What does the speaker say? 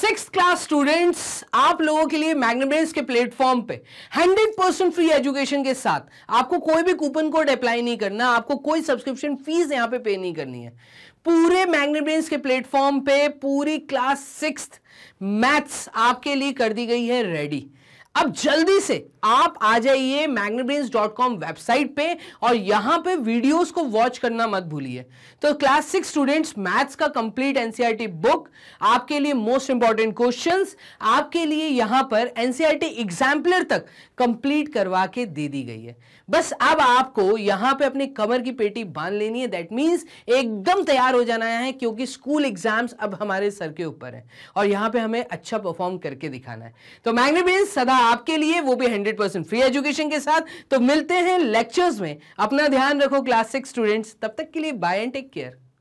six class students आप लोगों के लिए मैग्नेब्रेन्स के प्लेटफॉर्म पे 100 परसेंट फ्री एजुकेशन के साथ आपको कोई भी कूपन कोड अप्लाई नहीं करना आपको कोई सब्सक्रिप्शन फीस यहां पे पे नहीं करनी है पूरे मैग्नेब्रेन्स के प्लेटफॉर्म पे पूरी क्लास सिक्स मैथ्स आपके लिए कर दी गई है रेडी अब जल्दी से आप आ जाइए मैग्नेब्रेन्स वेबसाइट पे और यहां पे वीडियोस को वॉच करना मत भूलिए तो क्लास सिक्स स्टूडेंट्स मैथ्स का कंप्लीट एनसीईआरटी बुक आपके लिए मोस्ट इंपॉर्टेंट क्वेश्चंस आपके लिए यहां पर एनसीईआरटी एग्जाम्पलर e तक कंप्लीट करवा के दे दी गई है बस अब आपको यहां पे अपने कमर की पेटी बांध लेनी है दैट मीन्स एकदम तैयार हो जाना है क्योंकि स्कूल एग्जाम्स अब हमारे सर के ऊपर है और यहां पर हमें अच्छा परफॉर्म करके दिखाना है तो मैग्नेब्रेन सदा आपके लिए वो भी हंड्रेड परसेंट फ्री एजुकेशन के साथ तो मिलते हैं लेक्चर्स में अपना ध्यान रखो क्लास सिक्स स्टूडेंट्स तब तक के लिए बाय एंड टेक केयर